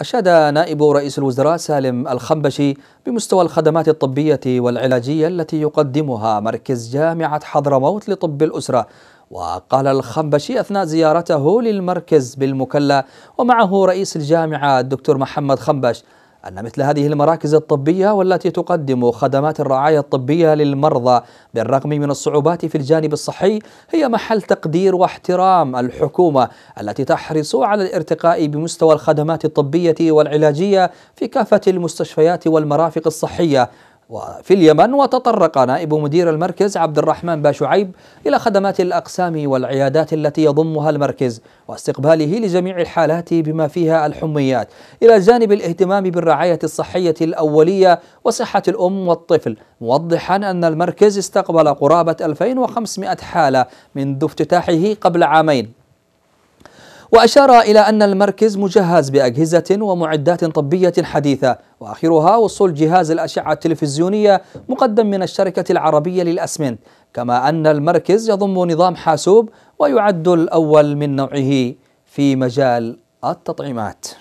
أشاد نائب رئيس الوزراء سالم الخنبشي بمستوى الخدمات الطبية والعلاجية التي يقدمها مركز جامعة حضرموت لطب الأسرة وقال الخنبشي أثناء زيارته للمركز بالمكلا ومعه رئيس الجامعة الدكتور محمد خنبش أن مثل هذه المراكز الطبية والتي تقدم خدمات الرعاية الطبية للمرضى بالرغم من الصعوبات في الجانب الصحي هي محل تقدير واحترام الحكومة التي تحرص على الارتقاء بمستوى الخدمات الطبية والعلاجية في كافة المستشفيات والمرافق الصحية وفي اليمن وتطرق نائب مدير المركز عبد الرحمن باشعيب إلى خدمات الأقسام والعيادات التي يضمها المركز واستقباله لجميع الحالات بما فيها الحميات إلى جانب الاهتمام بالرعاية الصحية الأولية وصحة الأم والطفل موضحا أن المركز استقبل قرابة 2500 حالة منذ افتتاحه قبل عامين وأشار إلى أن المركز مجهز بأجهزة ومعدات طبية حديثة وآخرها وصول جهاز الأشعة التلفزيونية مقدم من الشركة العربية للأسمنت كما أن المركز يضم نظام حاسوب ويعد الأول من نوعه في مجال التطعيمات